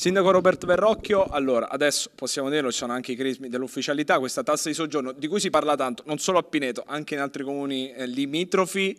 Sindaco Roberto Verrocchio, allora adesso possiamo dirlo, ci sono anche i crismi dell'ufficialità, questa tassa di soggiorno di cui si parla tanto, non solo a Pineto, anche in altri comuni eh, limitrofi,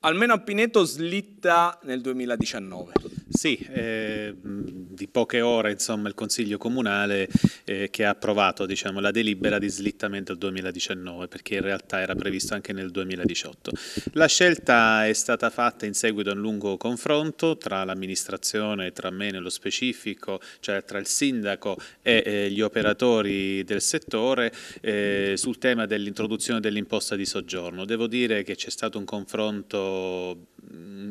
almeno a Pineto slitta nel 2019. Sì, eh, di poche ore insomma, il Consiglio Comunale eh, che ha approvato diciamo, la delibera di slittamento al 2019 perché in realtà era previsto anche nel 2018. La scelta è stata fatta in seguito a un lungo confronto tra l'amministrazione, tra me nello specifico, cioè tra il sindaco e eh, gli operatori del settore eh, sul tema dell'introduzione dell'imposta di soggiorno. Devo dire che c'è stato un confronto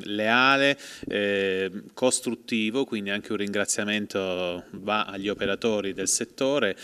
leale, eh, costruttivo, quindi anche un ringraziamento va agli operatori del settore.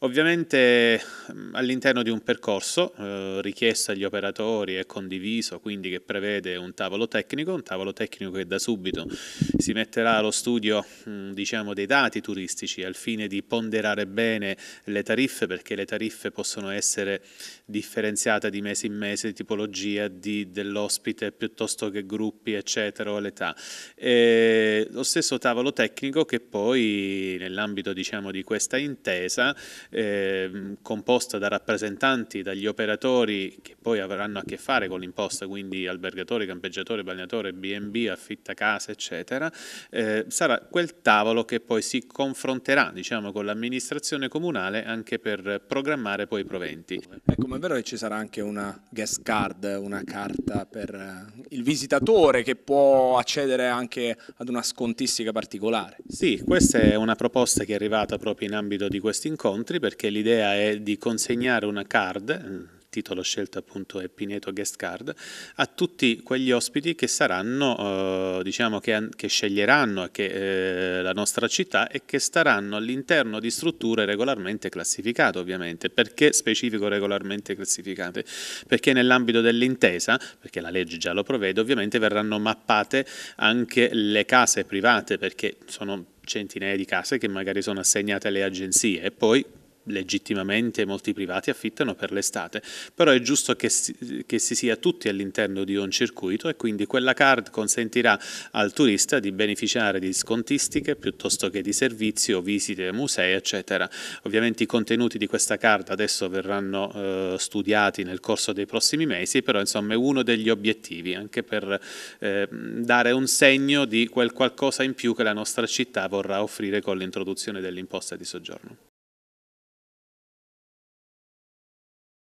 Ovviamente ehm, all'interno di un percorso eh, richiesto agli operatori e condiviso, quindi che prevede un tavolo tecnico, un tavolo tecnico che da subito si metterà allo studio diciamo, dei dati turistici al fine di ponderare bene le tariffe perché le tariffe possono essere differenziate di mese in mese, tipologia dell'ospite piuttosto che gruppo corpi, eccetera, o l'età. E lo stesso tavolo tecnico che poi nell'ambito diciamo, di questa intesa, eh, composta da rappresentanti, dagli operatori che poi avranno a che fare con l'imposta, quindi albergatori, campeggiatori, balneatore, B&B, affitta casa, eccetera, eh, sarà quel tavolo che poi si confronterà diciamo, con l'amministrazione comunale anche per programmare poi i proventi. Ecco, ma è vero che ci sarà anche una guest card, una carta per il visitatore migliore che può accedere anche ad una scontistica particolare. Sì, questa è una proposta che è arrivata proprio in ambito di questi incontri perché l'idea è di consegnare una card, titolo scelto appunto è Pineto Guest Card, a tutti quegli ospiti che saranno, eh, diciamo che, che, sceglieranno che, eh, la nostra città e che staranno all'interno di strutture regolarmente classificate ovviamente. Perché specifico regolarmente classificate? Perché nell'ambito dell'intesa, perché la legge già lo provvede, ovviamente verranno mappate anche le case private perché sono centinaia di case che magari sono assegnate alle agenzie e poi legittimamente molti privati affittano per l'estate, però è giusto che si, che si, sia tutti all'interno di un circuito e quindi quella card consentirà al turista di beneficiare di scontistiche piuttosto che di servizi o visite, musei eccetera. Ovviamente i contenuti di questa card adesso verranno eh, studiati nel corso dei prossimi mesi, però insomma è uno degli obiettivi anche per eh, dare un segno di quel qualcosa in più che la nostra città vorrà offrire con l'introduzione dell'imposta di soggiorno.